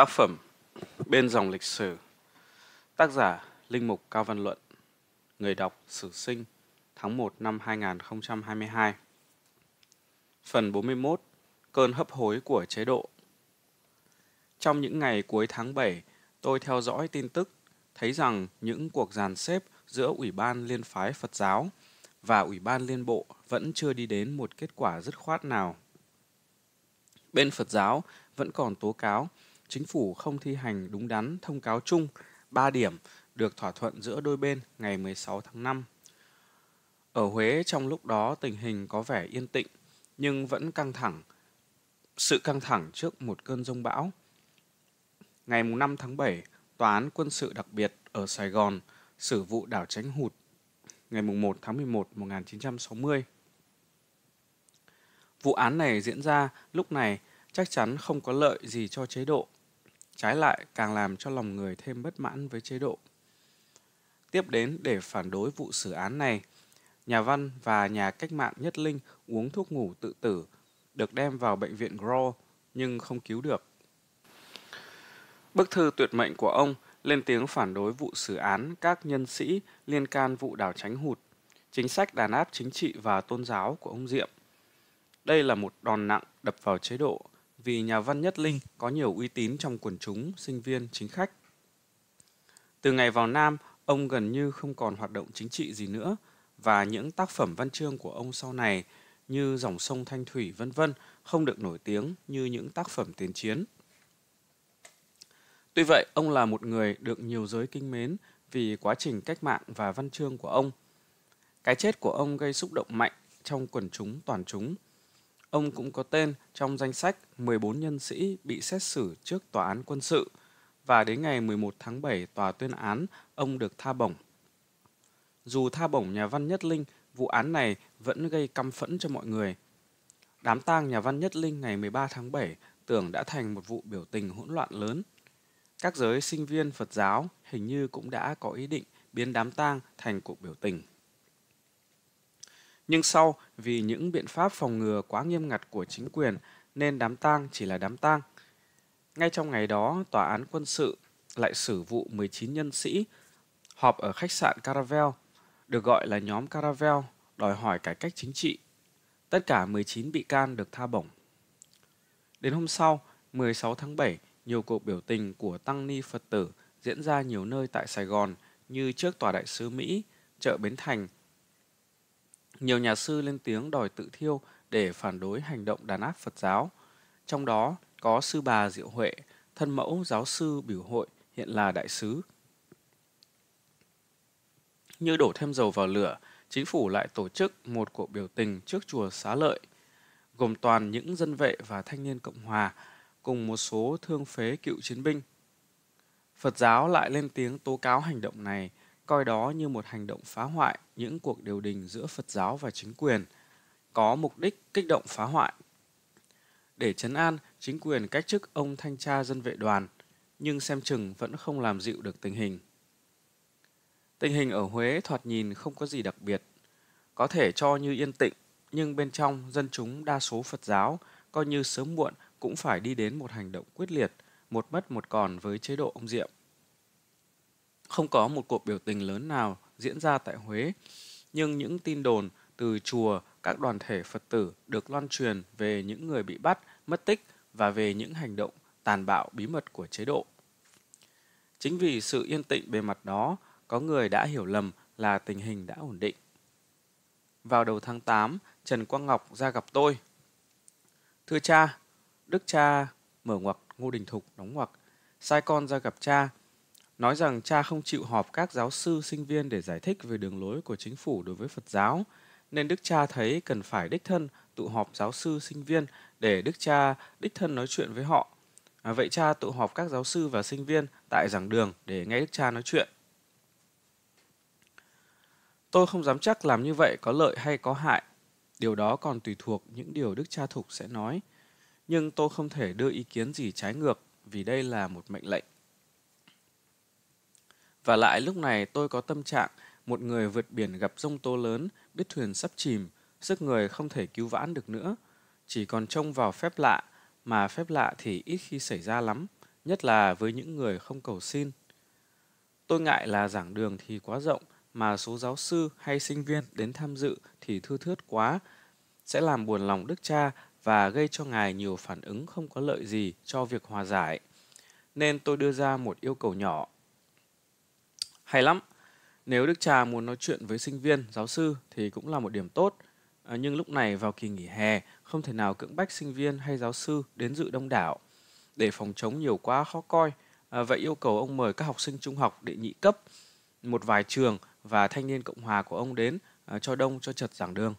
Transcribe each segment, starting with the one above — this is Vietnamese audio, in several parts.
Tác phẩm Bên dòng lịch sử Tác giả Linh Mục Cao Văn Luận Người đọc Sử Sinh tháng 1 năm 2022 Phần 41 Cơn hấp hối của chế độ Trong những ngày cuối tháng 7, tôi theo dõi tin tức, thấy rằng những cuộc dàn xếp giữa Ủy ban Liên phái Phật giáo và Ủy ban Liên bộ vẫn chưa đi đến một kết quả dứt khoát nào. Bên Phật giáo vẫn còn tố cáo chính phủ không thi hành đúng đắn thông cáo chung 3 điểm được thỏa thuận giữa đôi bên ngày 16 tháng 5. Ở Huế trong lúc đó tình hình có vẻ yên tĩnh nhưng vẫn căng thẳng. Sự căng thẳng trước một cơn rông bão. Ngày 5 tháng 7, Tòa án quân sự đặc biệt ở Sài Gòn xử vụ đảo Tránh Hụt ngày 1 tháng 11 1960. Vụ án này diễn ra lúc này chắc chắn không có lợi gì cho chế độ trái lại càng làm cho lòng người thêm bất mãn với chế độ. Tiếp đến để phản đối vụ xử án này, nhà văn và nhà cách mạng Nhất Linh uống thuốc ngủ tự tử, được đem vào bệnh viện Gro nhưng không cứu được. Bức thư tuyệt mệnh của ông lên tiếng phản đối vụ xử án các nhân sĩ liên can vụ đảo tránh hụt, chính sách đàn áp chính trị và tôn giáo của ông Diệm. Đây là một đòn nặng đập vào chế độ vì nhà văn Nhất Linh có nhiều uy tín trong quần chúng, sinh viên, chính khách. Từ ngày vào Nam, ông gần như không còn hoạt động chính trị gì nữa và những tác phẩm văn chương của ông sau này như Dòng sông Thanh Thủy vân vân không được nổi tiếng như những tác phẩm tiền chiến. Tuy vậy, ông là một người được nhiều giới kinh mến vì quá trình cách mạng và văn chương của ông. Cái chết của ông gây xúc động mạnh trong quần chúng toàn chúng – Ông cũng có tên trong danh sách 14 nhân sĩ bị xét xử trước tòa án quân sự và đến ngày 11 tháng 7 tòa tuyên án, ông được tha bổng. Dù tha bổng nhà văn Nhất Linh, vụ án này vẫn gây căm phẫn cho mọi người. Đám tang nhà văn Nhất Linh ngày 13 tháng 7 tưởng đã thành một vụ biểu tình hỗn loạn lớn. Các giới sinh viên Phật giáo hình như cũng đã có ý định biến đám tang thành cuộc biểu tình. Nhưng sau, vì những biện pháp phòng ngừa quá nghiêm ngặt của chính quyền nên đám tang chỉ là đám tang. Ngay trong ngày đó, tòa án quân sự lại xử vụ 19 nhân sĩ họp ở khách sạn Caravel, được gọi là nhóm Caravel, đòi hỏi cải cách chính trị. Tất cả 19 bị can được tha bổng. Đến hôm sau, 16 tháng 7, nhiều cuộc biểu tình của tăng ni Phật tử diễn ra nhiều nơi tại Sài Gòn như trước tòa đại sứ Mỹ, chợ Bến Thành – nhiều nhà sư lên tiếng đòi tự thiêu để phản đối hành động đàn áp Phật giáo. Trong đó có sư bà Diệu Huệ, thân mẫu giáo sư biểu hội hiện là đại sứ. Như đổ thêm dầu vào lửa, chính phủ lại tổ chức một cuộc biểu tình trước chùa Xá Lợi, gồm toàn những dân vệ và thanh niên Cộng Hòa, cùng một số thương phế cựu chiến binh. Phật giáo lại lên tiếng tố cáo hành động này coi đó như một hành động phá hoại những cuộc điều đình giữa Phật giáo và chính quyền, có mục đích kích động phá hoại. Để chấn an, chính quyền cách chức ông thanh tra dân vệ đoàn, nhưng xem chừng vẫn không làm dịu được tình hình. Tình hình ở Huế thoạt nhìn không có gì đặc biệt, có thể cho như yên tịnh, nhưng bên trong dân chúng đa số Phật giáo coi như sớm muộn cũng phải đi đến một hành động quyết liệt, một mất một còn với chế độ ông Diệm. Không có một cuộc biểu tình lớn nào diễn ra tại Huế, nhưng những tin đồn từ chùa, các đoàn thể Phật tử được loan truyền về những người bị bắt, mất tích và về những hành động tàn bạo bí mật của chế độ. Chính vì sự yên tĩnh bề mặt đó, có người đã hiểu lầm là tình hình đã ổn định. Vào đầu tháng 8, Trần Quang Ngọc ra gặp tôi. Thưa cha, Đức cha mở ngoặc Ngô Đình Thục đóng ngoặc, sai con ra gặp cha nói rằng cha không chịu họp các giáo sư sinh viên để giải thích về đường lối của chính phủ đối với Phật giáo, nên Đức Cha thấy cần phải đích thân tụ họp giáo sư sinh viên để Đức Cha đích thân nói chuyện với họ. À, vậy cha tụ họp các giáo sư và sinh viên tại giảng đường để nghe Đức Cha nói chuyện. Tôi không dám chắc làm như vậy có lợi hay có hại. Điều đó còn tùy thuộc những điều Đức Cha Thục sẽ nói. Nhưng tôi không thể đưa ý kiến gì trái ngược vì đây là một mệnh lệnh và lại lúc này tôi có tâm trạng một người vượt biển gặp rông tố lớn, biết thuyền sắp chìm, sức người không thể cứu vãn được nữa. Chỉ còn trông vào phép lạ, mà phép lạ thì ít khi xảy ra lắm, nhất là với những người không cầu xin. Tôi ngại là giảng đường thì quá rộng, mà số giáo sư hay sinh viên đến tham dự thì thưa thớt quá, sẽ làm buồn lòng đức cha và gây cho ngài nhiều phản ứng không có lợi gì cho việc hòa giải. Nên tôi đưa ra một yêu cầu nhỏ, hay lắm. Nếu Đức Trà muốn nói chuyện với sinh viên, giáo sư thì cũng là một điểm tốt. À, nhưng lúc này vào kỳ nghỉ hè, không thể nào cưỡng bách sinh viên hay giáo sư đến dự đông đảo. Để phòng chống nhiều quá khó coi, à, vậy yêu cầu ông mời các học sinh trung học đệ nhị cấp, một vài trường và thanh niên Cộng hòa của ông đến à, cho đông cho chật giảng đường.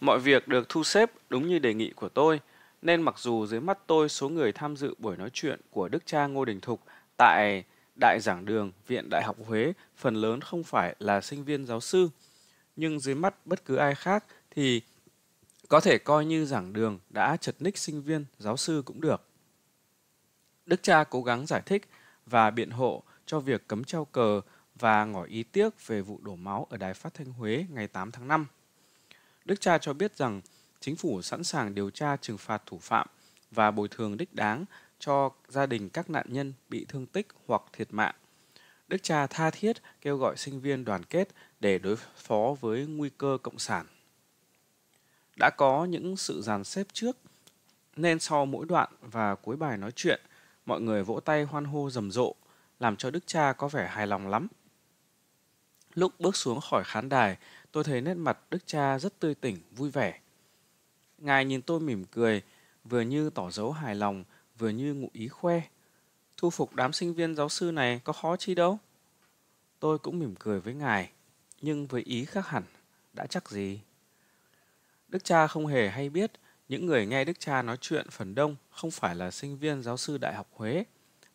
Mọi việc được thu xếp đúng như đề nghị của tôi, nên mặc dù dưới mắt tôi số người tham dự buổi nói chuyện của Đức cha Ngô Đình Thục tại đại giảng đường Viện Đại học Huế phần lớn không phải là sinh viên giáo sư, nhưng dưới mắt bất cứ ai khác thì có thể coi như giảng đường đã chật ních sinh viên, giáo sư cũng được. Đức cha cố gắng giải thích và biện hộ cho việc cấm treo cờ và ngỏ ý tiếc về vụ đổ máu ở Đài Phát Thanh Huế ngày 8 tháng 5. Đức cha cho biết rằng chính phủ sẵn sàng điều tra trừng phạt thủ phạm và bồi thường đích đáng cho gia đình các nạn nhân bị thương tích hoặc thiệt mạng. Đức cha tha thiết kêu gọi sinh viên đoàn kết để đối phó với nguy cơ cộng sản. Đã có những sự dàn xếp trước, nên sau mỗi đoạn và cuối bài nói chuyện, mọi người vỗ tay hoan hô rầm rộ, làm cho đức cha có vẻ hài lòng lắm. Lúc bước xuống khỏi khán đài, tôi thấy nét mặt đức cha rất tươi tỉnh, vui vẻ. Ngài nhìn tôi mỉm cười, vừa như tỏ dấu hài lòng, vừa như ngụ ý khoe. Thu phục đám sinh viên giáo sư này có khó chi đâu. Tôi cũng mỉm cười với ngài, nhưng với ý khác hẳn, đã chắc gì. Đức cha không hề hay biết, những người nghe Đức cha nói chuyện phần đông không phải là sinh viên giáo sư Đại học Huế,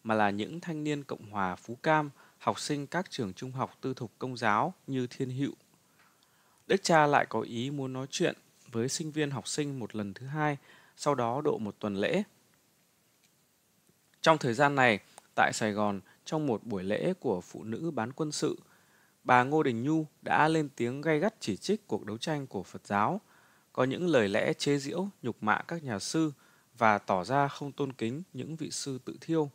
mà là những thanh niên Cộng hòa Phú Cam, học sinh các trường trung học tư thục công giáo như Thiên Hữu. Đức cha lại có ý muốn nói chuyện với sinh viên học sinh một lần thứ hai, sau đó độ một tuần lễ trong thời gian này, tại Sài Gòn, trong một buổi lễ của phụ nữ bán quân sự, bà Ngô Đình Nhu đã lên tiếng gay gắt chỉ trích cuộc đấu tranh của Phật giáo, có những lời lẽ chế giễu, nhục mạ các nhà sư và tỏ ra không tôn kính những vị sư tự thiêu.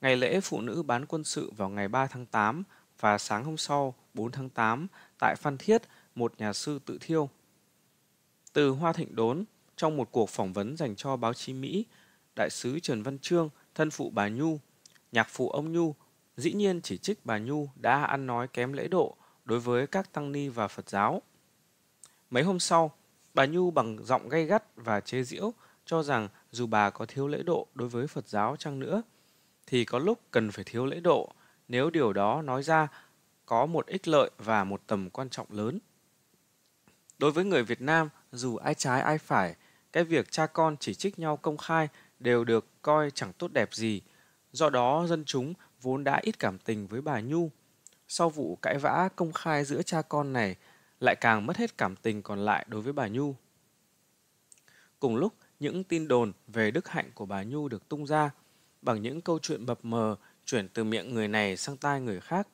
Ngày lễ phụ nữ bán quân sự vào ngày 3 tháng 8 và sáng hôm sau 4 tháng 8 tại Phan Thiết, một nhà sư tự thiêu. Từ Hoa Thịnh Đốn, trong một cuộc phỏng vấn dành cho báo chí Mỹ đại sứ Trần Văn Trương, thân phụ bà Nhu, nhạc phụ ông Nhu, dĩ nhiên chỉ trích bà Nhu đã ăn nói kém lễ độ đối với các tăng ni và Phật giáo. Mấy hôm sau, bà Nhu bằng giọng gay gắt và chế giễu cho rằng dù bà có thiếu lễ độ đối với Phật giáo chăng nữa, thì có lúc cần phải thiếu lễ độ nếu điều đó nói ra có một ích lợi và một tầm quan trọng lớn. Đối với người Việt Nam, dù ai trái ai phải, cái việc cha con chỉ trích nhau công khai đều được coi chẳng tốt đẹp gì, do đó dân chúng vốn đã ít cảm tình với bà Nhu. Sau vụ cãi vã công khai giữa cha con này, lại càng mất hết cảm tình còn lại đối với bà Nhu. Cùng lúc, những tin đồn về đức hạnh của bà Nhu được tung ra bằng những câu chuyện bập mờ chuyển từ miệng người này sang tai người khác.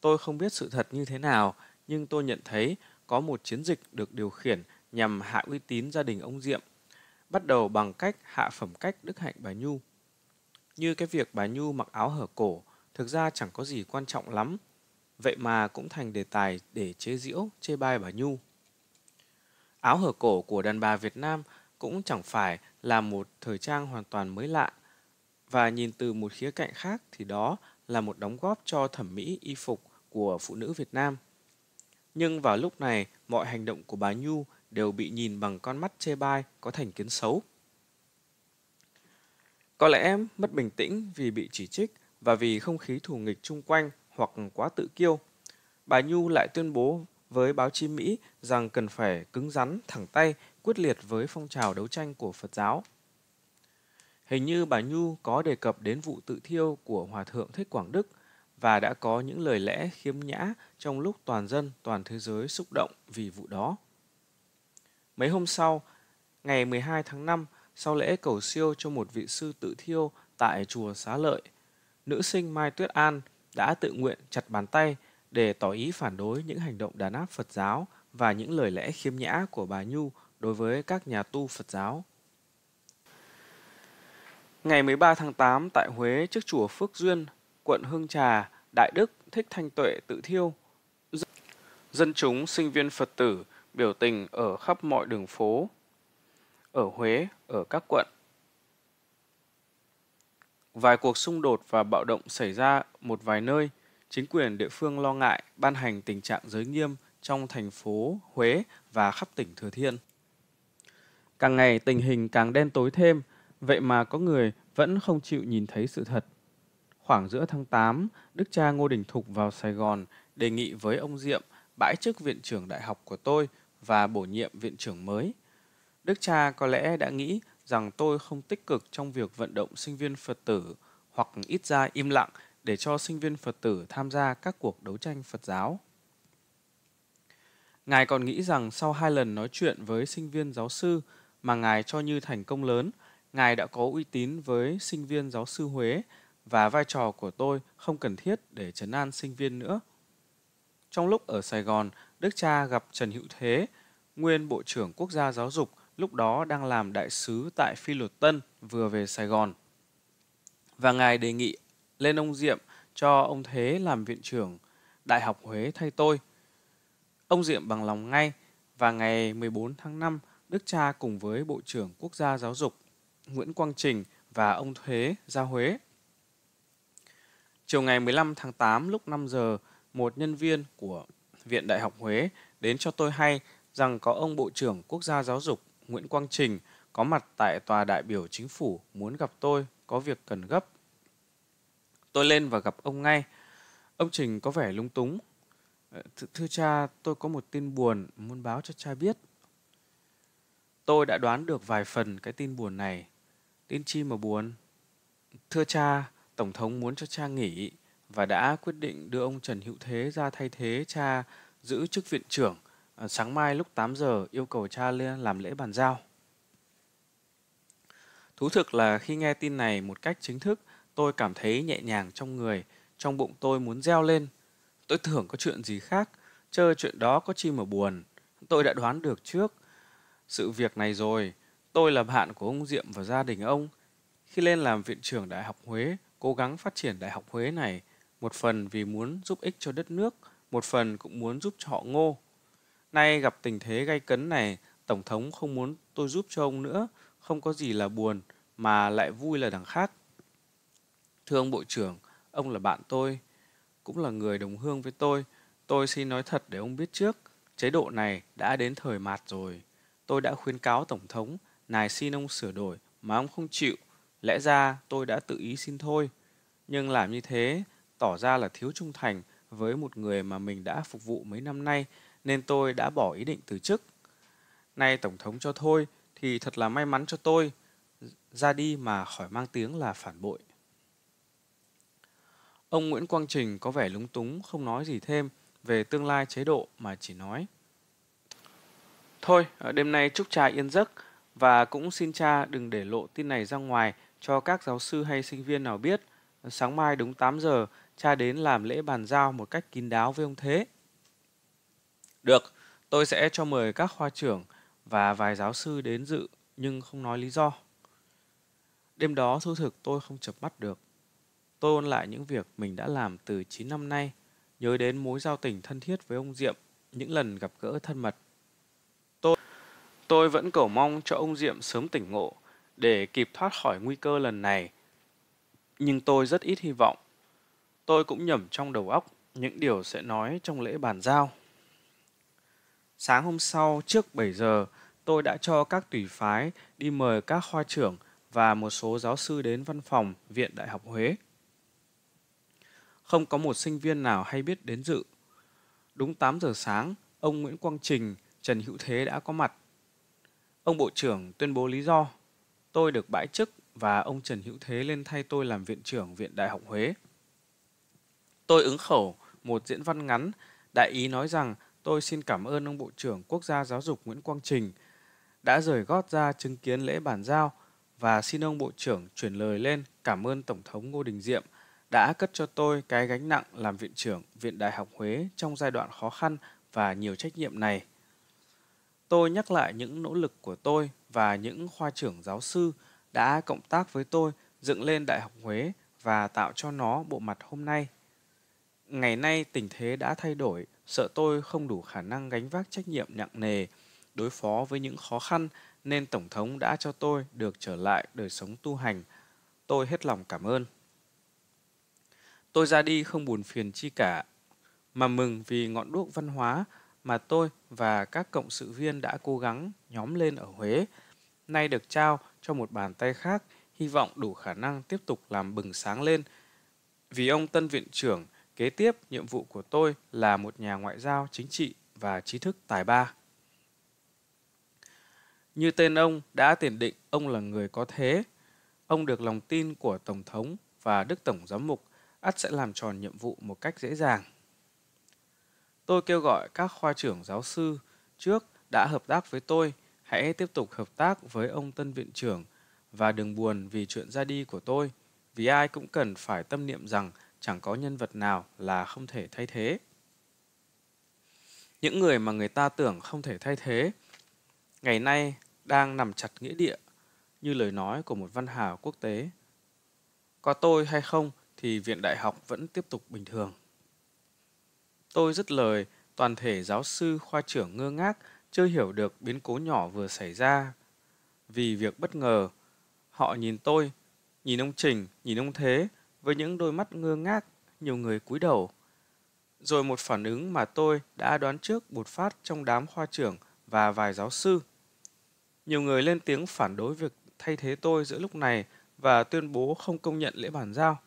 Tôi không biết sự thật như thế nào, nhưng tôi nhận thấy có một chiến dịch được điều khiển nhằm hạ uy tín gia đình ông Diệm bắt đầu bằng cách hạ phẩm cách đức hạnh bà Nhu. Như cái việc bà Nhu mặc áo hở cổ, thực ra chẳng có gì quan trọng lắm, vậy mà cũng thành đề tài để chế giễu, chê bai bà Nhu. Áo hở cổ của đàn bà Việt Nam cũng chẳng phải là một thời trang hoàn toàn mới lạ, và nhìn từ một khía cạnh khác thì đó là một đóng góp cho thẩm mỹ y phục của phụ nữ Việt Nam. Nhưng vào lúc này, mọi hành động của bà Nhu đều bị nhìn bằng con mắt chê bai có thành kiến xấu. Có lẽ em mất bình tĩnh vì bị chỉ trích và vì không khí thù nghịch chung quanh hoặc quá tự kiêu, bà Nhu lại tuyên bố với báo chí Mỹ rằng cần phải cứng rắn, thẳng tay, quyết liệt với phong trào đấu tranh của Phật giáo. Hình như bà Nhu có đề cập đến vụ tự thiêu của Hòa Thượng Thích Quảng Đức và đã có những lời lẽ khiếm nhã trong lúc toàn dân, toàn thế giới xúc động vì vụ đó. Mấy hôm sau, ngày 12 tháng 5, sau lễ cầu siêu cho một vị sư tự thiêu tại chùa Xá Lợi, nữ sinh Mai Tuyết An đã tự nguyện chặt bàn tay để tỏ ý phản đối những hành động đàn áp Phật giáo và những lời lẽ khiêm nhã của bà Nhu đối với các nhà tu Phật giáo. Ngày 13 tháng 8 tại Huế trước chùa Phước Duyên, quận Hương Trà, Đại Đức Thích Thanh Tuệ tự thiêu. Dân chúng, sinh viên Phật tử biểu tình ở khắp mọi đường phố, ở Huế, ở các quận. Vài cuộc xung đột và bạo động xảy ra một vài nơi, chính quyền địa phương lo ngại ban hành tình trạng giới nghiêm trong thành phố Huế và khắp tỉnh Thừa Thiên. Càng ngày tình hình càng đen tối thêm, vậy mà có người vẫn không chịu nhìn thấy sự thật. Khoảng giữa tháng 8, Đức cha Ngô Đình Thục vào Sài Gòn đề nghị với ông Diệm bãi chức viện trưởng đại học của tôi và bổ nhiệm viện trưởng mới. Đức cha có lẽ đã nghĩ rằng tôi không tích cực trong việc vận động sinh viên Phật tử hoặc ít ra im lặng để cho sinh viên Phật tử tham gia các cuộc đấu tranh Phật giáo. Ngài còn nghĩ rằng sau hai lần nói chuyện với sinh viên giáo sư mà Ngài cho như thành công lớn, Ngài đã có uy tín với sinh viên giáo sư Huế và vai trò của tôi không cần thiết để chấn an sinh viên nữa. Trong lúc ở Sài Gòn, Đức cha gặp Trần Hữu Thế, nguyên Bộ trưởng Quốc gia Giáo dục, lúc đó đang làm đại sứ tại Phi Luật Tân, vừa về Sài Gòn. Và ngài đề nghị lên ông Diệm cho ông Thế làm viện trưởng Đại học Huế thay tôi. Ông Diệm bằng lòng ngay và ngày 14 tháng 5, Đức cha cùng với Bộ trưởng Quốc gia Giáo dục Nguyễn Quang Trình và ông Thế ra Huế. Chiều ngày 15 tháng 8 lúc 5 giờ, một nhân viên của Viện Đại học Huế đến cho tôi hay rằng có ông Bộ trưởng Quốc gia Giáo dục Nguyễn Quang Trình có mặt tại tòa đại biểu chính phủ muốn gặp tôi có việc cần gấp. Tôi lên và gặp ông ngay. Ông Trình có vẻ lung túng. Ờ, th thưa cha, tôi có một tin buồn muốn báo cho cha biết. Tôi đã đoán được vài phần cái tin buồn này. Tin chi mà buồn? Thưa cha, Tổng thống muốn cho cha nghỉ và đã quyết định đưa ông Trần Hữu Thế ra thay thế cha giữ chức viện trưởng. À, sáng mai lúc 8 giờ yêu cầu cha làm lễ bàn giao. Thú thực là khi nghe tin này một cách chính thức, tôi cảm thấy nhẹ nhàng trong người, trong bụng tôi muốn reo lên. Tôi tưởng có chuyện gì khác, chơi chuyện đó có chi mà buồn. Tôi đã đoán được trước sự việc này rồi. Tôi là bạn của ông Diệm và gia đình ông. Khi lên làm viện trưởng Đại học Huế, cố gắng phát triển Đại học Huế này, một phần vì muốn giúp ích cho đất nước, một phần cũng muốn giúp cho họ Ngô. Nay gặp tình thế gay cấn này, Tổng thống không muốn tôi giúp cho ông nữa, không có gì là buồn, mà lại vui là đằng khác. Thưa ông Bộ trưởng, ông là bạn tôi, cũng là người đồng hương với tôi. Tôi xin nói thật để ông biết trước, chế độ này đã đến thời mạt rồi. Tôi đã khuyến cáo Tổng thống, nài xin ông sửa đổi mà ông không chịu. Lẽ ra tôi đã tự ý xin thôi. Nhưng làm như thế tỏ ra là thiếu trung thành với một người mà mình đã phục vụ mấy năm nay nên tôi đã bỏ ý định từ chức. Nay Tổng thống cho thôi thì thật là may mắn cho tôi, ra đi mà khỏi mang tiếng là phản bội. Ông Nguyễn Quang Trình có vẻ lúng túng không nói gì thêm về tương lai chế độ mà chỉ nói. Thôi, ờ, đêm nay chúc cha yên giấc và cũng xin cha đừng để lộ tin này ra ngoài cho các giáo sư hay sinh viên nào biết. Sáng mai đúng 8 giờ cha đến làm lễ bàn giao một cách kín đáo với ông Thế. Được, tôi sẽ cho mời các khoa trưởng và vài giáo sư đến dự nhưng không nói lý do. Đêm đó thu thực tôi không chập mắt được. Tôi ôn lại những việc mình đã làm từ 9 năm nay, nhớ đến mối giao tình thân thiết với ông Diệm, những lần gặp gỡ thân mật. Tôi tôi vẫn cầu mong cho ông Diệm sớm tỉnh ngộ để kịp thoát khỏi nguy cơ lần này. Nhưng tôi rất ít hy vọng Tôi cũng nhẩm trong đầu óc những điều sẽ nói trong lễ bàn giao. Sáng hôm sau, trước 7 giờ, tôi đã cho các tùy phái đi mời các khoa trưởng và một số giáo sư đến văn phòng Viện Đại học Huế. Không có một sinh viên nào hay biết đến dự. Đúng 8 giờ sáng, ông Nguyễn Quang Trình, Trần Hữu Thế đã có mặt. Ông Bộ trưởng tuyên bố lý do. Tôi được bãi chức và ông Trần Hữu Thế lên thay tôi làm Viện trưởng Viện Đại học Huế. Tôi ứng khẩu một diễn văn ngắn, đại ý nói rằng tôi xin cảm ơn ông Bộ trưởng Quốc gia Giáo dục Nguyễn Quang Trình đã rời gót ra chứng kiến lễ bàn giao và xin ông Bộ trưởng chuyển lời lên cảm ơn Tổng thống Ngô Đình Diệm đã cất cho tôi cái gánh nặng làm Viện trưởng Viện Đại học Huế trong giai đoạn khó khăn và nhiều trách nhiệm này. Tôi nhắc lại những nỗ lực của tôi và những khoa trưởng giáo sư đã cộng tác với tôi dựng lên Đại học Huế và tạo cho nó bộ mặt hôm nay. Ngày nay tình thế đã thay đổi, sợ tôi không đủ khả năng gánh vác trách nhiệm nặng nề, đối phó với những khó khăn nên Tổng thống đã cho tôi được trở lại đời sống tu hành. Tôi hết lòng cảm ơn. Tôi ra đi không buồn phiền chi cả, mà mừng vì ngọn đuốc văn hóa mà tôi và các cộng sự viên đã cố gắng nhóm lên ở Huế, nay được trao cho một bàn tay khác, hy vọng đủ khả năng tiếp tục làm bừng sáng lên. Vì ông Tân Viện trưởng – Kế tiếp, nhiệm vụ của tôi là một nhà ngoại giao chính trị và trí thức tài ba. Như tên ông đã tiền định, ông là người có thế. Ông được lòng tin của Tổng thống và Đức Tổng Giám mục, ắt sẽ làm tròn nhiệm vụ một cách dễ dàng. Tôi kêu gọi các khoa trưởng giáo sư trước đã hợp tác với tôi, hãy tiếp tục hợp tác với ông Tân Viện trưởng và đừng buồn vì chuyện ra đi của tôi, vì ai cũng cần phải tâm niệm rằng chẳng có nhân vật nào là không thể thay thế. Những người mà người ta tưởng không thể thay thế, ngày nay đang nằm chặt nghĩa địa, như lời nói của một văn hào quốc tế. Có tôi hay không thì viện đại học vẫn tiếp tục bình thường. Tôi rất lời, toàn thể giáo sư khoa trưởng ngơ ngác chưa hiểu được biến cố nhỏ vừa xảy ra. Vì việc bất ngờ, họ nhìn tôi, nhìn ông Trình, nhìn ông Thế, với những đôi mắt ngơ ngác, nhiều người cúi đầu. Rồi một phản ứng mà tôi đã đoán trước bột phát trong đám khoa trưởng và vài giáo sư. Nhiều người lên tiếng phản đối việc thay thế tôi giữa lúc này và tuyên bố không công nhận lễ bàn giao.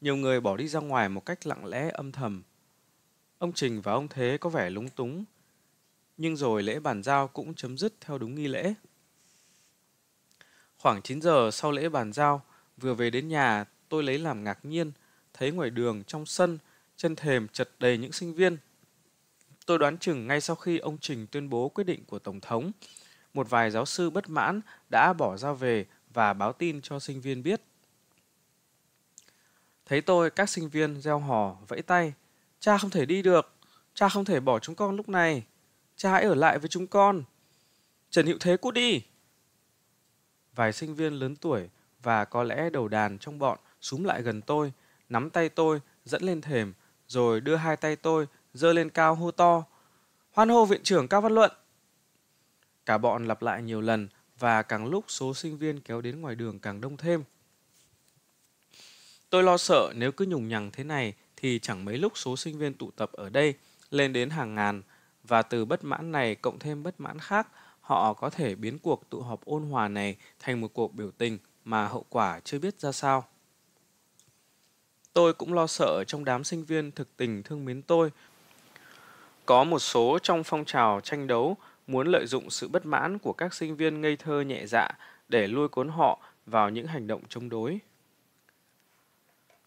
Nhiều người bỏ đi ra ngoài một cách lặng lẽ âm thầm. Ông Trình và ông Thế có vẻ lúng túng, nhưng rồi lễ bàn giao cũng chấm dứt theo đúng nghi lễ. Khoảng 9 giờ sau lễ bàn giao, vừa về đến nhà tôi lấy làm ngạc nhiên, thấy ngoài đường trong sân, chân thềm chật đầy những sinh viên. Tôi đoán chừng ngay sau khi ông Trình tuyên bố quyết định của Tổng thống, một vài giáo sư bất mãn đã bỏ ra về và báo tin cho sinh viên biết. Thấy tôi, các sinh viên reo hò, vẫy tay. Cha không thể đi được, cha không thể bỏ chúng con lúc này. Cha hãy ở lại với chúng con. Trần Hữu Thế cút đi. Vài sinh viên lớn tuổi và có lẽ đầu đàn trong bọn súm lại gần tôi, nắm tay tôi, dẫn lên thềm, rồi đưa hai tay tôi, dơ lên cao hô to. Hoan hô viện trưởng Cao Văn Luận! Cả bọn lặp lại nhiều lần và càng lúc số sinh viên kéo đến ngoài đường càng đông thêm. Tôi lo sợ nếu cứ nhùng nhằng thế này thì chẳng mấy lúc số sinh viên tụ tập ở đây lên đến hàng ngàn và từ bất mãn này cộng thêm bất mãn khác họ có thể biến cuộc tụ họp ôn hòa này thành một cuộc biểu tình mà hậu quả chưa biết ra sao. Tôi cũng lo sợ trong đám sinh viên thực tình thương mến tôi. Có một số trong phong trào tranh đấu muốn lợi dụng sự bất mãn của các sinh viên ngây thơ nhẹ dạ để lôi cuốn họ vào những hành động chống đối.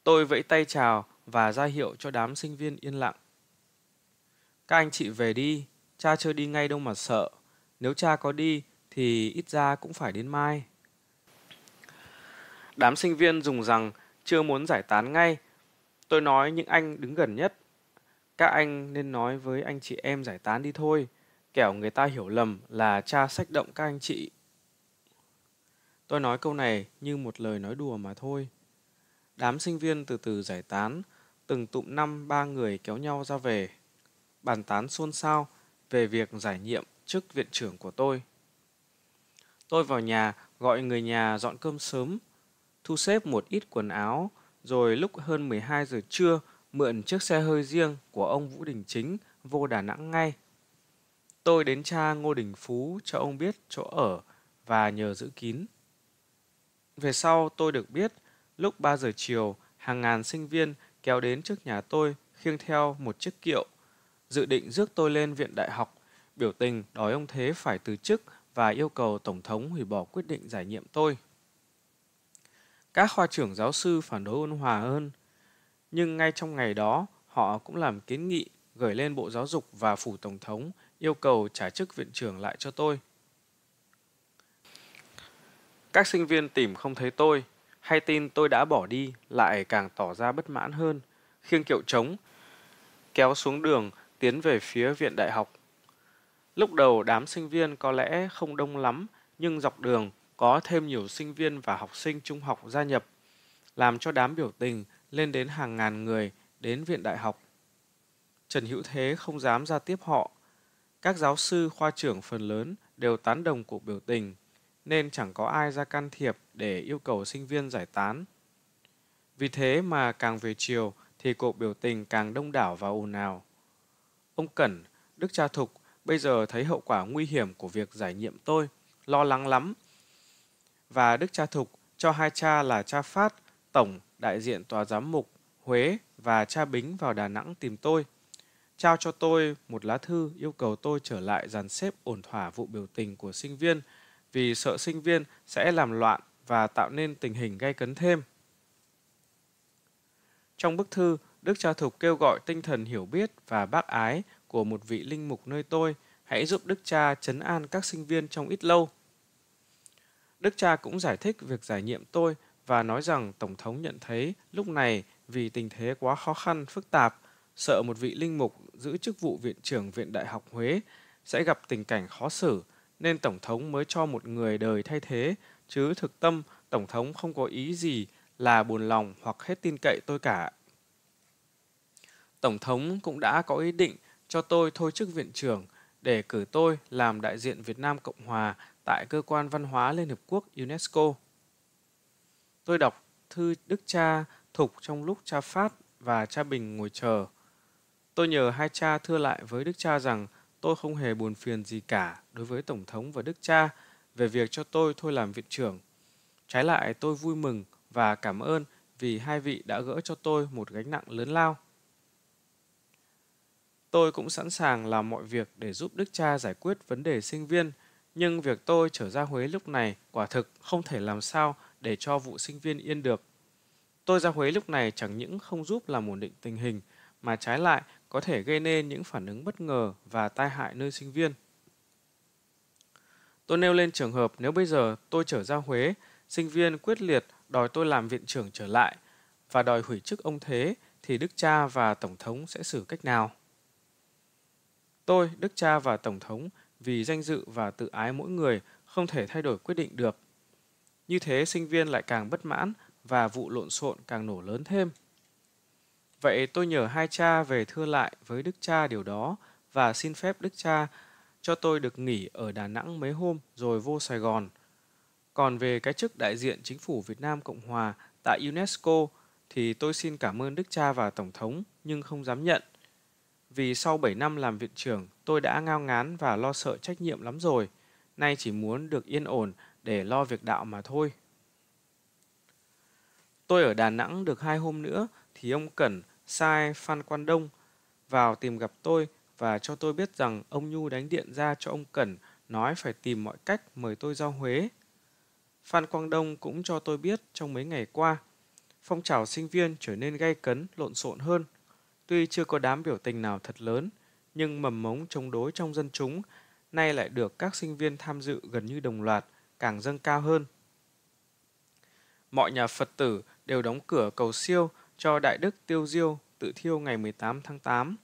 Tôi vẫy tay chào và ra hiệu cho đám sinh viên yên lặng. Các anh chị về đi, cha chưa đi ngay đâu mà sợ. Nếu cha có đi thì ít ra cũng phải đến mai. Đám sinh viên dùng rằng chưa muốn giải tán ngay. Tôi nói những anh đứng gần nhất. Các anh nên nói với anh chị em giải tán đi thôi, kẻo người ta hiểu lầm là cha sách động các anh chị. Tôi nói câu này như một lời nói đùa mà thôi. Đám sinh viên từ từ giải tán, từng tụm năm ba người kéo nhau ra về. Bàn tán xôn xao về việc giải nhiệm chức viện trưởng của tôi. Tôi vào nhà gọi người nhà dọn cơm sớm thu xếp một ít quần áo, rồi lúc hơn 12 giờ trưa mượn chiếc xe hơi riêng của ông Vũ Đình Chính vô Đà Nẵng ngay. Tôi đến cha Ngô Đình Phú cho ông biết chỗ ở và nhờ giữ kín. Về sau tôi được biết, lúc 3 giờ chiều, hàng ngàn sinh viên kéo đến trước nhà tôi khiêng theo một chiếc kiệu, dự định rước tôi lên viện đại học, biểu tình đòi ông Thế phải từ chức và yêu cầu Tổng thống hủy bỏ quyết định giải nhiệm tôi. Các khoa trưởng giáo sư phản đối ôn hòa hơn, nhưng ngay trong ngày đó họ cũng làm kiến nghị gửi lên Bộ Giáo dục và Phủ Tổng thống yêu cầu trả chức viện trưởng lại cho tôi. Các sinh viên tìm không thấy tôi, hay tin tôi đã bỏ đi lại càng tỏ ra bất mãn hơn, khiêng kiệu trống, kéo xuống đường tiến về phía viện đại học. Lúc đầu đám sinh viên có lẽ không đông lắm, nhưng dọc đường có thêm nhiều sinh viên và học sinh trung học gia nhập, làm cho đám biểu tình lên đến hàng ngàn người đến viện đại học. Trần Hữu Thế không dám ra tiếp họ. Các giáo sư khoa trưởng phần lớn đều tán đồng cuộc biểu tình, nên chẳng có ai ra can thiệp để yêu cầu sinh viên giải tán. Vì thế mà càng về chiều thì cuộc biểu tình càng đông đảo và ồn ào. Ông Cẩn, Đức Cha Thục bây giờ thấy hậu quả nguy hiểm của việc giải nhiệm tôi, lo lắng lắm và Đức Cha Thục cho hai cha là cha Phát, Tổng, đại diện Tòa Giám Mục, Huế và cha Bính vào Đà Nẵng tìm tôi. Trao cho tôi một lá thư yêu cầu tôi trở lại dàn xếp ổn thỏa vụ biểu tình của sinh viên vì sợ sinh viên sẽ làm loạn và tạo nên tình hình gay cấn thêm. Trong bức thư, Đức Cha Thục kêu gọi tinh thần hiểu biết và bác ái của một vị linh mục nơi tôi hãy giúp Đức Cha chấn an các sinh viên trong ít lâu – Đức cha cũng giải thích việc giải nhiệm tôi và nói rằng Tổng thống nhận thấy lúc này vì tình thế quá khó khăn, phức tạp, sợ một vị linh mục giữ chức vụ Viện trưởng Viện Đại học Huế sẽ gặp tình cảnh khó xử, nên Tổng thống mới cho một người đời thay thế, chứ thực tâm Tổng thống không có ý gì là buồn lòng hoặc hết tin cậy tôi cả. Tổng thống cũng đã có ý định cho tôi thôi chức viện trưởng để cử tôi làm đại diện Việt Nam Cộng Hòa tại Cơ quan Văn hóa Liên Hợp Quốc UNESCO. Tôi đọc thư Đức Cha Thục trong lúc cha Phát và cha Bình ngồi chờ. Tôi nhờ hai cha thưa lại với Đức Cha rằng tôi không hề buồn phiền gì cả đối với Tổng thống và Đức Cha về việc cho tôi thôi làm viện trưởng. Trái lại tôi vui mừng và cảm ơn vì hai vị đã gỡ cho tôi một gánh nặng lớn lao. Tôi cũng sẵn sàng làm mọi việc để giúp Đức Cha giải quyết vấn đề sinh viên – nhưng việc tôi trở ra Huế lúc này quả thực không thể làm sao để cho vụ sinh viên yên được. Tôi ra Huế lúc này chẳng những không giúp làm ổn định tình hình, mà trái lại có thể gây nên những phản ứng bất ngờ và tai hại nơi sinh viên. Tôi nêu lên trường hợp nếu bây giờ tôi trở ra Huế, sinh viên quyết liệt đòi tôi làm viện trưởng trở lại và đòi hủy chức ông Thế thì Đức Cha và Tổng thống sẽ xử cách nào? Tôi, Đức Cha và Tổng thống vì danh dự và tự ái mỗi người không thể thay đổi quyết định được. Như thế sinh viên lại càng bất mãn và vụ lộn xộn càng nổ lớn thêm. Vậy tôi nhờ hai cha về thưa lại với đức cha điều đó và xin phép đức cha cho tôi được nghỉ ở Đà Nẵng mấy hôm rồi vô Sài Gòn. Còn về cái chức đại diện chính phủ Việt Nam Cộng Hòa tại UNESCO thì tôi xin cảm ơn đức cha và tổng thống nhưng không dám nhận vì sau 7 năm làm viện trưởng, tôi đã ngao ngán và lo sợ trách nhiệm lắm rồi. Nay chỉ muốn được yên ổn để lo việc đạo mà thôi. Tôi ở Đà Nẵng được hai hôm nữa thì ông Cẩn sai Phan Quan Đông vào tìm gặp tôi và cho tôi biết rằng ông Nhu đánh điện ra cho ông Cẩn nói phải tìm mọi cách mời tôi ra Huế. Phan Quang Đông cũng cho tôi biết trong mấy ngày qua, phong trào sinh viên trở nên gay cấn, lộn xộn hơn – Tuy chưa có đám biểu tình nào thật lớn, nhưng mầm mống chống đối trong dân chúng nay lại được các sinh viên tham dự gần như đồng loạt, càng dâng cao hơn. Mọi nhà Phật tử đều đóng cửa cầu siêu cho Đại Đức Tiêu Diêu tự thiêu ngày 18 tháng 8,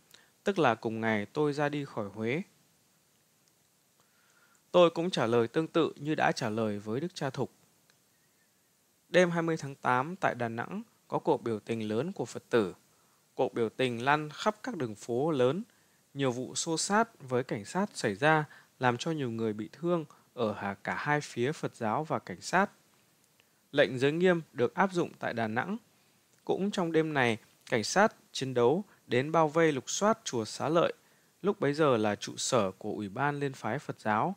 tức là cùng ngày tôi ra đi khỏi Huế. Tôi cũng trả lời tương tự như đã trả lời với Đức Cha Thục. Đêm 20 tháng 8 tại Đà Nẵng có cuộc biểu tình lớn của Phật tử – cuộc biểu tình lan khắp các đường phố lớn, nhiều vụ xô sát với cảnh sát xảy ra làm cho nhiều người bị thương ở cả hai phía Phật giáo và cảnh sát. Lệnh giới nghiêm được áp dụng tại Đà Nẵng. Cũng trong đêm này, cảnh sát chiến đấu đến bao vây lục soát chùa Xá Lợi, lúc bấy giờ là trụ sở của Ủy ban Liên phái Phật giáo.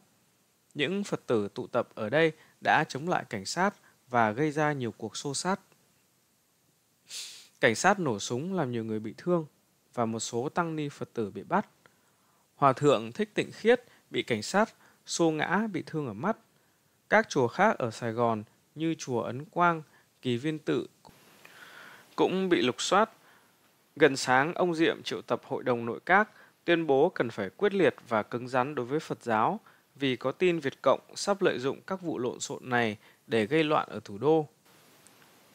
Những Phật tử tụ tập ở đây đã chống lại cảnh sát và gây ra nhiều cuộc xô sát. Cảnh sát nổ súng làm nhiều người bị thương và một số tăng ni Phật tử bị bắt. Hòa thượng Thích Tịnh Khiết bị cảnh sát xô ngã bị thương ở mắt. Các chùa khác ở Sài Gòn như chùa Ấn Quang, Kỳ Viên Tự cũng bị lục soát. Gần sáng, ông Diệm triệu tập hội đồng nội các tuyên bố cần phải quyết liệt và cứng rắn đối với Phật giáo vì có tin Việt Cộng sắp lợi dụng các vụ lộn xộn này để gây loạn ở thủ đô.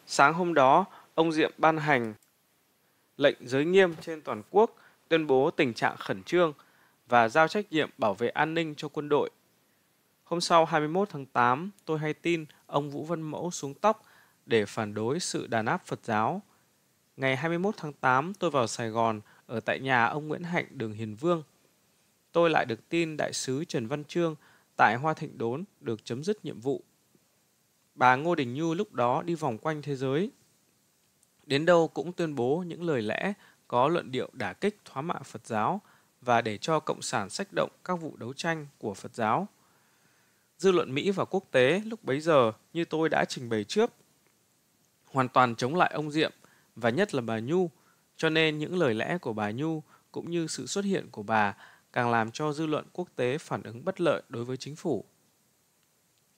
Sáng hôm đó, ông Diệm ban hành lệnh giới nghiêm trên toàn quốc, tuyên bố tình trạng khẩn trương và giao trách nhiệm bảo vệ an ninh cho quân đội. Hôm sau 21 tháng 8, tôi hay tin ông Vũ Văn Mẫu xuống tóc để phản đối sự đàn áp Phật giáo. Ngày 21 tháng 8, tôi vào Sài Gòn, ở tại nhà ông Nguyễn Hạnh, đường Hiền Vương. Tôi lại được tin đại sứ Trần Văn Trương tại Hoa Thịnh Đốn được chấm dứt nhiệm vụ. Bà Ngô Đình Nhu lúc đó đi vòng quanh thế giới đến đâu cũng tuyên bố những lời lẽ có luận điệu đả kích thoá mạ Phật giáo và để cho Cộng sản sách động các vụ đấu tranh của Phật giáo. Dư luận Mỹ và quốc tế lúc bấy giờ như tôi đã trình bày trước, hoàn toàn chống lại ông Diệm và nhất là bà Nhu, cho nên những lời lẽ của bà Nhu cũng như sự xuất hiện của bà càng làm cho dư luận quốc tế phản ứng bất lợi đối với chính phủ.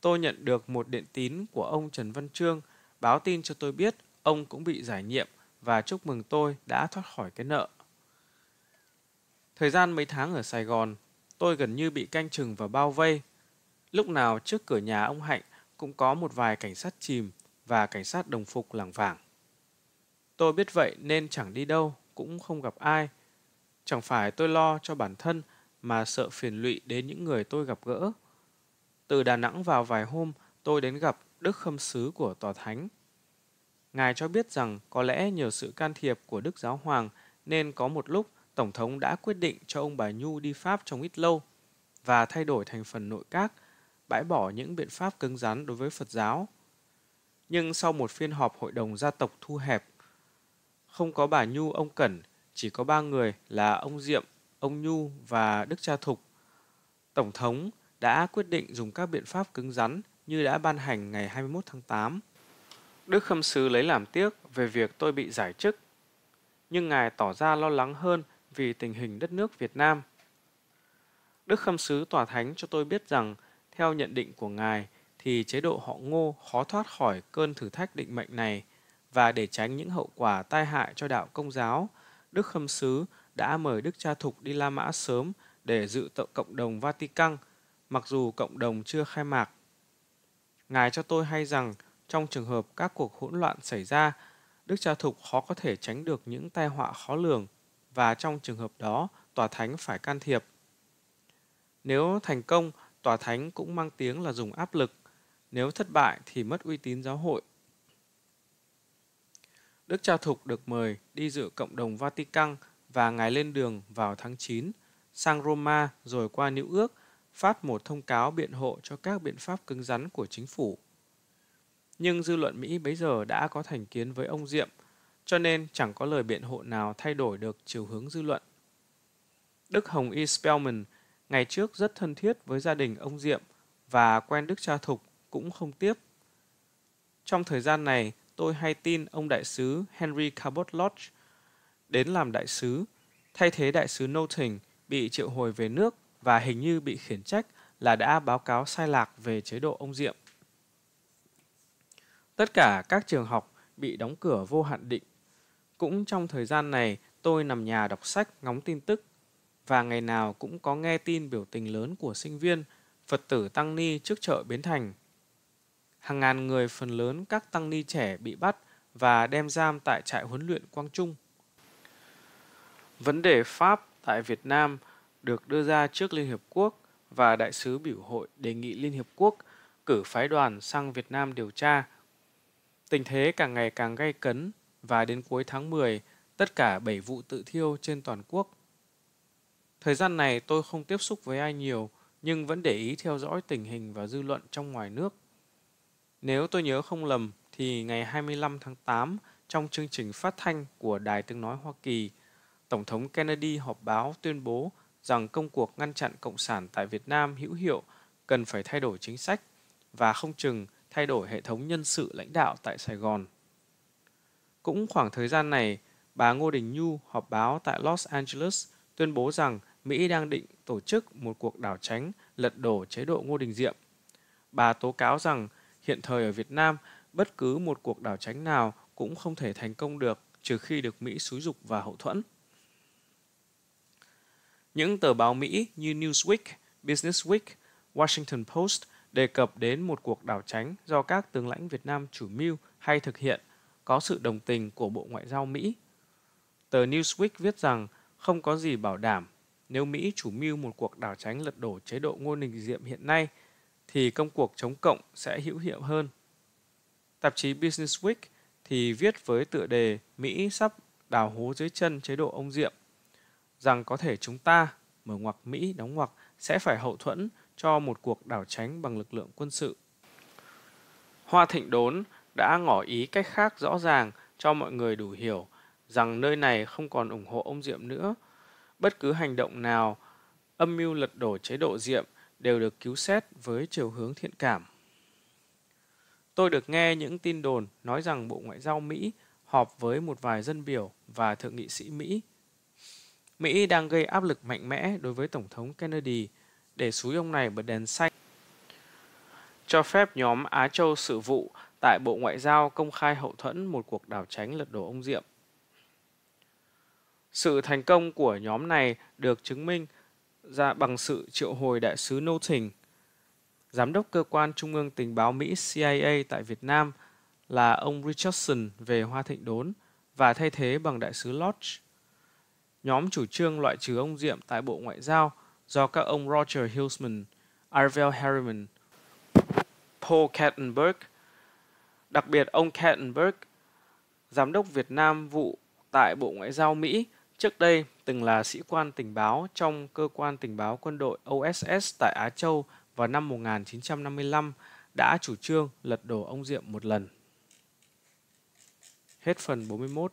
Tôi nhận được một điện tín của ông Trần Văn Trương báo tin cho tôi biết Ông cũng bị giải nhiệm và chúc mừng tôi đã thoát khỏi cái nợ. Thời gian mấy tháng ở Sài Gòn, tôi gần như bị canh chừng và bao vây. Lúc nào trước cửa nhà ông Hạnh cũng có một vài cảnh sát chìm và cảnh sát đồng phục làng vàng. Tôi biết vậy nên chẳng đi đâu, cũng không gặp ai. Chẳng phải tôi lo cho bản thân mà sợ phiền lụy đến những người tôi gặp gỡ. Từ Đà Nẵng vào vài hôm, tôi đến gặp Đức Khâm Sứ của Tòa Thánh Ngài cho biết rằng có lẽ nhờ sự can thiệp của Đức Giáo Hoàng nên có một lúc Tổng thống đã quyết định cho ông bà Nhu đi Pháp trong ít lâu và thay đổi thành phần nội các, bãi bỏ những biện pháp cứng rắn đối với Phật giáo. Nhưng sau một phiên họp hội đồng gia tộc thu hẹp, không có bà Nhu ông Cẩn, chỉ có ba người là ông Diệm, ông Nhu và Đức Cha Thục. Tổng thống đã quyết định dùng các biện pháp cứng rắn như đã ban hành ngày 21 tháng 8 Đức Khâm Sứ lấy làm tiếc về việc tôi bị giải chức, nhưng Ngài tỏ ra lo lắng hơn vì tình hình đất nước Việt Nam. Đức Khâm Sứ Tòa Thánh cho tôi biết rằng, theo nhận định của Ngài, thì chế độ họ ngô khó thoát khỏi cơn thử thách định mệnh này và để tránh những hậu quả tai hại cho đạo công giáo, Đức Khâm Sứ đã mời Đức Cha Thục đi La Mã sớm để dự tậu cộng đồng Vatican, mặc dù cộng đồng chưa khai mạc. Ngài cho tôi hay rằng trong trường hợp các cuộc hỗn loạn xảy ra, Đức Cha Thục khó có thể tránh được những tai họa khó lường và trong trường hợp đó, Tòa Thánh phải can thiệp. Nếu thành công, Tòa Thánh cũng mang tiếng là dùng áp lực. Nếu thất bại thì mất uy tín giáo hội. Đức Cha Thục được mời đi dự cộng đồng Vatican và Ngài lên đường vào tháng 9, sang Roma rồi qua New Ước, phát một thông cáo biện hộ cho các biện pháp cứng rắn của chính phủ nhưng dư luận Mỹ bấy giờ đã có thành kiến với ông Diệm, cho nên chẳng có lời biện hộ nào thay đổi được chiều hướng dư luận. Đức Hồng Y Spellman ngày trước rất thân thiết với gia đình ông Diệm và quen Đức Cha Thục cũng không tiếp. Trong thời gian này, tôi hay tin ông đại sứ Henry Cabot Lodge đến làm đại sứ, thay thế đại sứ Notting bị triệu hồi về nước và hình như bị khiển trách là đã báo cáo sai lạc về chế độ ông Diệm. Tất cả các trường học bị đóng cửa vô hạn định. Cũng trong thời gian này, tôi nằm nhà đọc sách, ngóng tin tức và ngày nào cũng có nghe tin biểu tình lớn của sinh viên, Phật tử tăng ni trước chợ Bến Thành. Hàng ngàn người phần lớn các tăng ni trẻ bị bắt và đem giam tại trại huấn luyện Quang Trung. Vấn đề Pháp tại Việt Nam được đưa ra trước Liên Hiệp Quốc và Đại sứ biểu hội đề nghị Liên Hiệp Quốc cử phái đoàn sang Việt Nam điều tra Tình thế càng ngày càng gay cấn và đến cuối tháng 10, tất cả 7 vụ tự thiêu trên toàn quốc. Thời gian này tôi không tiếp xúc với ai nhiều nhưng vẫn để ý theo dõi tình hình và dư luận trong ngoài nước. Nếu tôi nhớ không lầm thì ngày 25 tháng 8 trong chương trình phát thanh của Đài Tiếng Nói Hoa Kỳ, Tổng thống Kennedy họp báo tuyên bố rằng công cuộc ngăn chặn Cộng sản tại Việt Nam hữu hiệu cần phải thay đổi chính sách và không chừng thay đổi hệ thống nhân sự lãnh đạo tại Sài Gòn. Cũng khoảng thời gian này, bà Ngô Đình Nhu họp báo tại Los Angeles tuyên bố rằng Mỹ đang định tổ chức một cuộc đảo tránh lật đổ chế độ Ngô Đình Diệm. Bà tố cáo rằng hiện thời ở Việt Nam, bất cứ một cuộc đảo tránh nào cũng không thể thành công được trừ khi được Mỹ xúi dục và hậu thuẫn. Những tờ báo Mỹ như Newsweek, Businessweek, Washington Post – đề cập đến một cuộc đảo tránh do các tướng lãnh Việt Nam chủ mưu hay thực hiện, có sự đồng tình của Bộ Ngoại giao Mỹ. Tờ Newsweek viết rằng không có gì bảo đảm nếu Mỹ chủ mưu một cuộc đảo tránh lật đổ chế độ ngô đình diệm hiện nay, thì công cuộc chống cộng sẽ hữu hiệu hơn. Tạp chí Business Week thì viết với tựa đề Mỹ sắp đào hố dưới chân chế độ ông Diệm, rằng có thể chúng ta, mở ngoặc Mỹ đóng ngoặc, sẽ phải hậu thuẫn cho một cuộc đảo tránh bằng lực lượng quân sự. Hoa Thịnh Đốn đã ngỏ ý cách khác rõ ràng cho mọi người đủ hiểu rằng nơi này không còn ủng hộ ông Diệm nữa. Bất cứ hành động nào, âm mưu lật đổ chế độ Diệm đều được cứu xét với chiều hướng thiện cảm. Tôi được nghe những tin đồn nói rằng Bộ Ngoại giao Mỹ họp với một vài dân biểu và thượng nghị sĩ Mỹ. Mỹ đang gây áp lực mạnh mẽ đối với Tổng thống Kennedy – để suối ông này bật đèn xanh. Cho phép nhóm Á Châu sự vụ tại Bộ Ngoại giao công khai hậu thuẫn một cuộc đảo tránh lật đổ ông Diệm. Sự thành công của nhóm này được chứng minh ra bằng sự triệu hồi đại sứ Nô Thình, giám đốc cơ quan trung ương tình báo Mỹ CIA tại Việt Nam là ông Richardson về Hoa Thịnh Đốn và thay thế bằng đại sứ Lodge. Nhóm chủ trương loại trừ ông Diệm tại Bộ Ngoại giao – do các ông Roger Hillsman, Arvel Harriman, Paul Kattenberg, đặc biệt ông Kattenberg, Giám đốc Việt Nam vụ tại Bộ Ngoại giao Mỹ, trước đây từng là sĩ quan tình báo trong cơ quan tình báo quân đội OSS tại Á Châu vào năm 1955 đã chủ trương lật đổ ông Diệm một lần. Hết phần 41